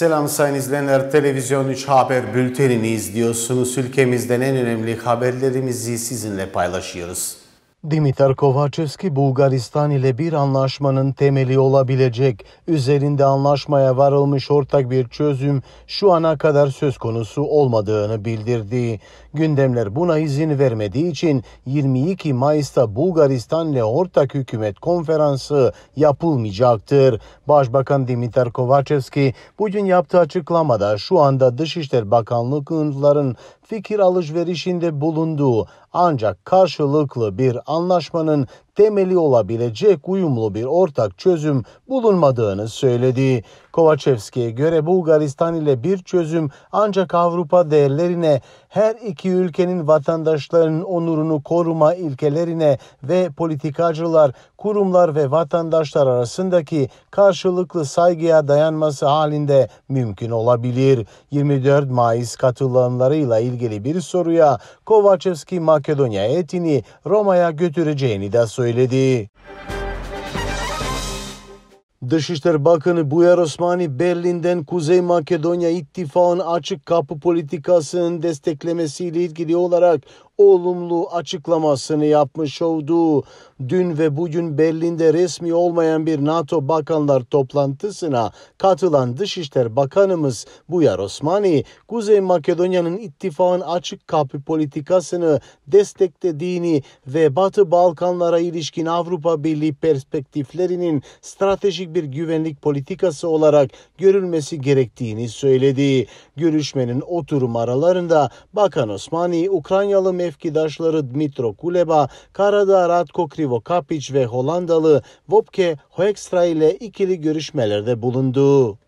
Selam sayın izleyenler. Televizyon 3 Haber Bülteni'ni izliyorsunuz. Ülkemizden en önemli haberlerimizi sizinle paylaşıyoruz. Dimitar Kovacevski Bulgaristan ile bir anlaşmanın temeli olabilecek. Üzerinde anlaşmaya varılmış ortak bir çözüm şu ana kadar söz konusu olmadığını bildirdi. Gündemler buna izin vermediği için 22 Mayıs'ta Bulgaristan'la ortak hükümet konferansı yapılmayacaktır. Başbakan Dimitar Kovacevski bugün yaptığı açıklamada şu anda Dışişleri Bakanlığı'nın fikir alışverişinde bulunduğu ancak karşılıklı bir anlaşmanın temeli olabilecek uyumlu bir ortak çözüm bulunmadığını söyledi. Kovacevski'ye göre Bulgaristan ile bir çözüm ancak Avrupa değerlerine, her iki ülkenin vatandaşlarının onurunu koruma ilkelerine ve politikacılar kurumlar ve vatandaşlar arasındaki karşılıklı saygıya dayanması halinde mümkün olabilir. 24 Mayıs katılımlarıyla ilgili bir soruya Kovacevski Makedonya etini Roma'ya götüreceğini de söyledi. Dışişleri Bakanı Buyar Osmani Berlin'den Kuzey Makedonya İttifakı'nın açık kapı politikasının desteklemesiyle ilgili olarak olumlu açıklamasını yapmış olduğu dün ve bugün Berlin'de resmi olmayan bir NATO bakanlar toplantısına katılan Dışişler Bakanımız Buyar Osmani, Kuzey Makedonya'nın ittifakın açık kapı politikasını desteklediğini ve Batı Balkanlara ilişkin Avrupa Birliği perspektiflerinin stratejik bir güvenlik politikası olarak görülmesi gerektiğini söyledi. Görüşmenin oturum aralarında Bakan Osmani, Ukraynalı mevkidaşları Dmitro Kuleba, Karada Ratko Krivokapic ve Hollandalı Wopke Hoekstra ile ikili görüşmelerde bulundu.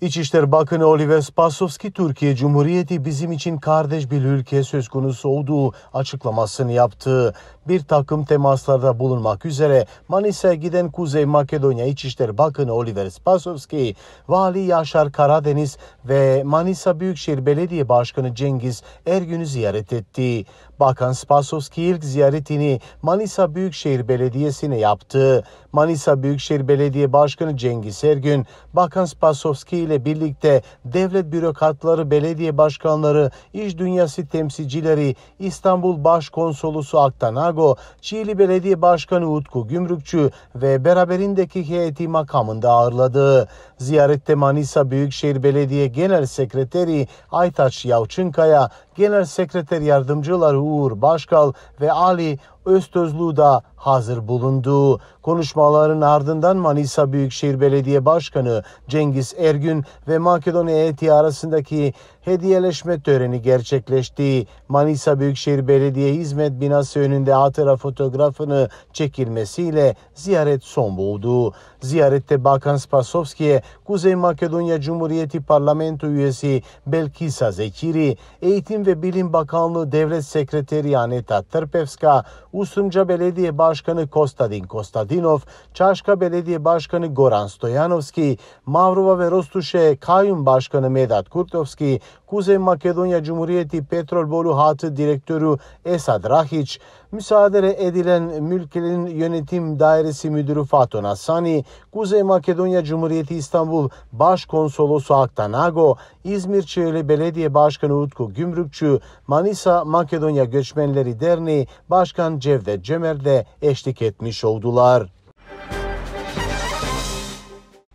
İçişleri Bakanı Oliver Spasovski, Türkiye Cumhuriyeti bizim için kardeş bir ülke söz konusu olduğu açıklamasını yaptı. Bir takım temaslarda bulunmak üzere Manisa'ya giden Kuzey Makedonya İçişleri Bakanı Oliver Spasovski, Vali Yaşar Karadeniz ve Manisa Büyükşehir Belediye Başkanı Cengiz Ergün'ü ziyaret etti. Bakan Spasovski ilk ziyaretini Manisa Büyükşehir Belediyesi'ne yaptı. Manisa Büyükşehir Belediye Başkanı Cengiz Ergün, Bakan Spasovski ile ile birlikte devlet bürokratları, belediye başkanları, iş dünyası temsilcileri, İstanbul Başkonsolosu Aktanago, Çiğli Belediye Başkanı Utku Gümrükçü ve beraberindeki heyeti makamında ağırladı. Ziyarette Manisa Büyükşehir Belediye Genel Sekreteri Aytaç Yalçınkaya, Genel Sekreter Yardımcıları Uğur Başkal ve Ali Öztözlü da hazır bulundu. Konuşmaların ardından Manisa Büyükşehir Belediye Başkanı Cengiz Ergün ve Makedonya heyeti arasındaki hediyeleşme töreni gerçekleşti. Manisa Büyükşehir Belediye Hizmet Binası önünde hatıra fotoğrafını çekilmesiyle ziyaret son buldu. Ziyarette Bakan Spasovski'ye Kuzey Makedonya Cumhuriyeti Parlamento üyesi Belkisa Zekiri, eğitim ve биде билим бакално девлет секретери Анета Трпевска, Усумджа Беледије Башканы Костадин Костадинов, Чашка Беледије Башканы Горан Стојановски, Маврова Веростуше Кајум Башканы Медат Куртовски, Кузем Македонија Джумуријети Петрол Болу Хат директору Есад Рахич, müsaade edilen mülkenin yönetim dairesi müdürü Faton Asani, Kuzey Makedonya Cumhuriyeti İstanbul Başkonsolosu Aktanago, İzmir Çığlı Belediye Başkanı Utku Gümrükçü, Manisa Makedonya Göçmenleri Derneği Başkan Cevdet Cömer'de eşlik etmiş oldular.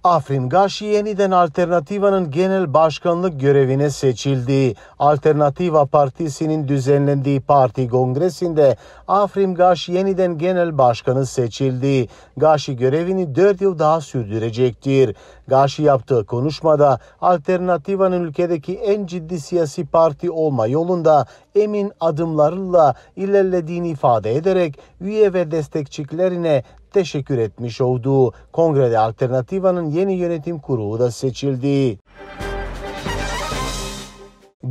Afrin Gaşi yeniden Alternativa'nın genel başkanlık görevine seçildi. Alternativa Partisi'nin düzenlendiği parti kongresinde Afrin Gaşi yeniden genel başkanı seçildi. Gashi görevini 4 yıl daha sürdürecektir. Gashi yaptığı konuşmada Alternativa'nın ülkedeki en ciddi siyasi parti olma yolunda emin adımlarla ilerlediğini ifade ederek üye ve destekçilerine teşekkür etmiş olduğu kongrede Alternativa'nın yeni yönetim kurulu da seçildi.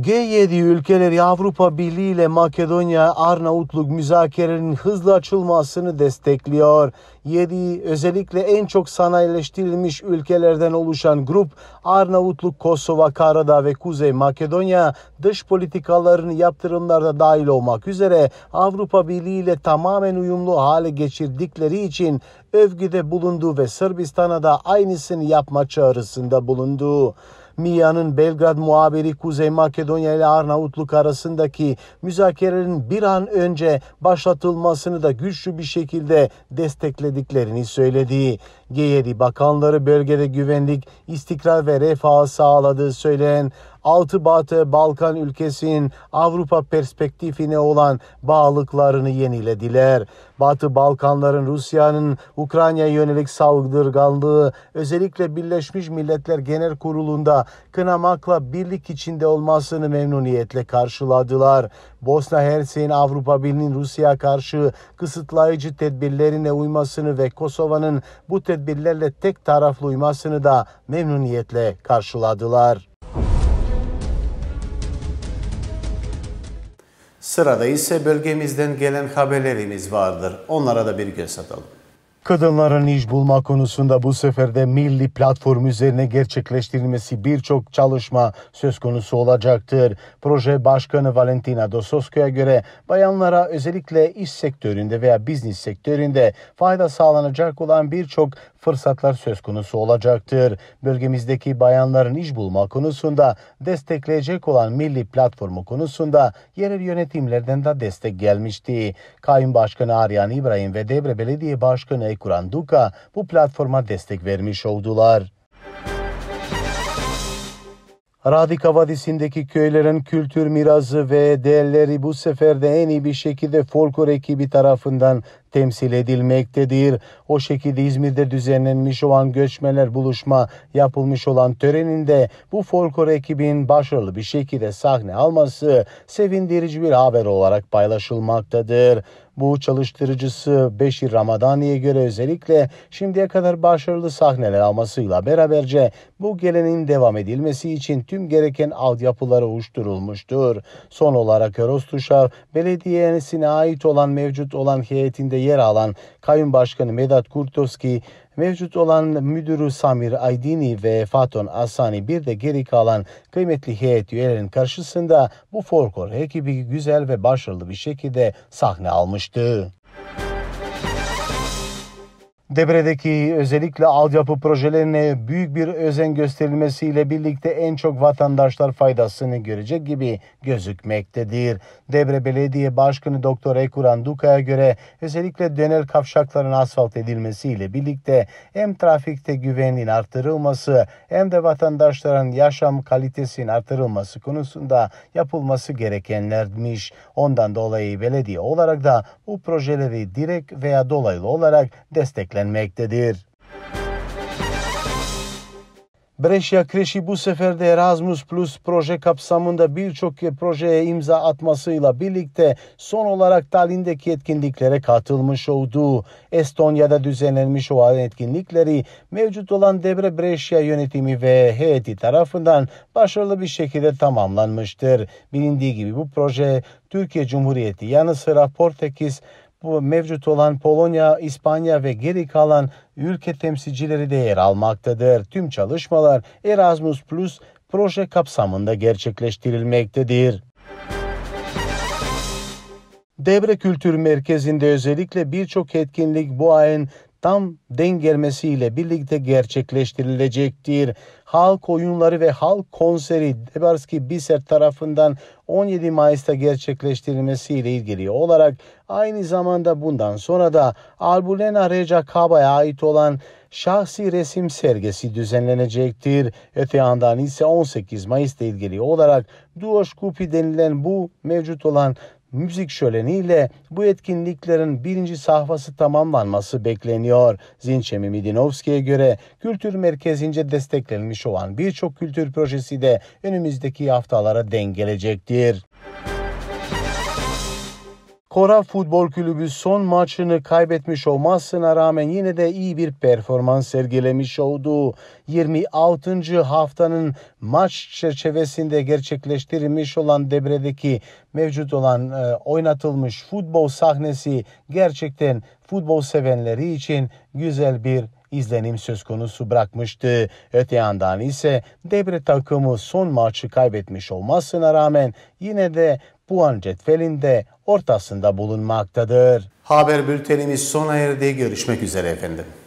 G7 ülkeleri Avrupa Birliği ile Makedonya Arnavutluk müzakerenin hızla açılmasını destekliyor. 7 özellikle en çok sanayileştirilmiş ülkelerden oluşan grup Arnavutluk, Kosova, Karadağ ve Kuzey Makedonya dış politikalarını yaptırımlarda dahil olmak üzere Avrupa Birliği ile tamamen uyumlu hale geçirdikleri için övgüde bulundu ve Sırbistan'a da aynısını yapma çağrısında bulundu. MİA'nın Belgrad muhabiri Kuzey Makedonya ile Arnavutluk arasındaki müzakerelerin bir an önce başlatılmasını da güçlü bir şekilde desteklediklerini söyledi. G7 bakanları bölgede güvenlik, istikrar ve refahı sağladığı söylenen. Altı Batı Balkan ülkesinin Avrupa perspektifine olan bağlılıklarını yenilediler. Batı Balkanların Rusya'nın Ukrayna'ya yönelik saldırganlığı özellikle Birleşmiş Milletler Genel Kurulu'nda kınamakla birlik içinde olmasını memnuniyetle karşıladılar. Bosna Hersek'in Avrupa Birliği'nin Rusya'ya karşı kısıtlayıcı tedbirlerine uymasını ve Kosova'nın bu tedbirlerle tek taraflı uymasını da memnuniyetle karşıladılar. Sırada ise bölgemizden gelen haberlerimiz vardır. Onlara da bir göz atalım. Kadınların iş bulma konusunda bu seferde milli platform üzerine gerçekleştirilmesi birçok çalışma söz konusu olacaktır. Proje Başkanı Valentina Dososko'ya göre bayanlara özellikle iş sektöründe veya biznes sektöründe fayda sağlanacak olan birçok fırsatlar söz konusu olacaktır. Bölgemizdeki bayanların iş bulma konusunda destekleyecek olan milli platformu konusunda yerel yönetimlerden de destek gelmişti. Kayın Başkanı Aryan İbrahim ve Debre Belediye Başkanı Ekuran Duka bu platforma destek vermiş oldular. Radika Vadisi'ndeki köylerin kültür mirası ve değerleri bu sefer de en iyi bir şekilde folklor ekibi tarafından temsil edilmektedir. O şekilde İzmir'de düzenlenmiş olan göçmenler buluşma yapılmış olan töreninde bu folklor ekibin başarılı bir şekilde sahne alması sevindirici bir haber olarak paylaşılmaktadır. Bu çalıştırıcısı Beşir Ramadani'ye göre özellikle şimdiye kadar başarılı sahneler almasıyla beraberce bu gelenin devam edilmesi için tüm gereken altyapıları oluşturulmuştur. Son olarak Erostuşav belediyesine ait olan mevcut olan heyetinde yer alan kayyum başkanı Medat Kurtovski, mevcut olan müdürü Samir Aydini ve Faton Asani bir de geri kalan kıymetli heyet üyelerinin karşısında bu folklor ekibi güzel ve başarılı bir şekilde sahne almıştı. Debre'deki özellikle altyapı projelerine büyük bir özen gösterilmesiyle birlikte en çok vatandaşlar faydasını görecek gibi gözükmektedir. Debre Belediye Başkanı Doktor Ekuran Duka'ya göre özellikle dönel kavşakların asfalt edilmesiyle birlikte hem trafikte güvenin artırılması hem de vatandaşların yaşam kalitesinin artırılması konusunda yapılması gerekenlermiş. Ondan dolayı belediye olarak da bu projeleri direkt veya dolaylı olarak destekler beklenmektedir. Brescia Kreşi bu sefer de Erasmus Plus proje kapsamında birçok projeye imza atmasıyla birlikte son olarak Tallinn'deki etkinliklere katılmış oldu. Estonya'da düzenlenmiş olan etkinlikleri mevcut olan Debre Brescia yönetimi ve heyeti tarafından başarılı bir şekilde tamamlanmıştır. Bilindiği gibi bu proje Türkiye Cumhuriyeti yanı sıra Portekiz, mevcut olan Polonya, İspanya ve geri kalan ülke temsilcileri de yer almaktadır. Tüm çalışmalar Erasmus Plus proje kapsamında gerçekleştirilmektedir. Devre Kültür Merkezi'nde özellikle birçok etkinlik bu ayın tam denk birlikte gerçekleştirilecektir. Halk oyunları ve halk konseri Debarski Biser tarafından 17 Mayıs'ta gerçekleştirilmesiyle ilgili olarak aynı zamanda bundan sonra da Albulena Reca Kaba'ya ait olan şahsi resim sergisi düzenlenecektir. Öte yandan ise 18 Mayıs'ta ilgili olarak Duoş Kupi denilen bu mevcut olan müzik şöleniyle bu etkinliklerin birinci sahfası tamamlanması bekleniyor. Zinçemi Midinovski'ye göre kültür merkezince desteklenmiş olan birçok kültür projesi de önümüzdeki haftalara denk gelecektir. Kora Futbol Kulübü son maçını kaybetmiş olmasına rağmen yine de iyi bir performans sergilemiş oldu. 26. haftanın maç çerçevesinde gerçekleştirilmiş olan debredeki mevcut olan e, oynatılmış futbol sahnesi gerçekten futbol sevenleri için güzel bir izlenim söz konusu bırakmıştı. Öte yandan ise Debre takımı son maçı kaybetmiş olmasına rağmen yine de puan cetvelinde ortasında bulunmaktadır. Haber bültenimiz sona erdi. Görüşmek üzere efendim.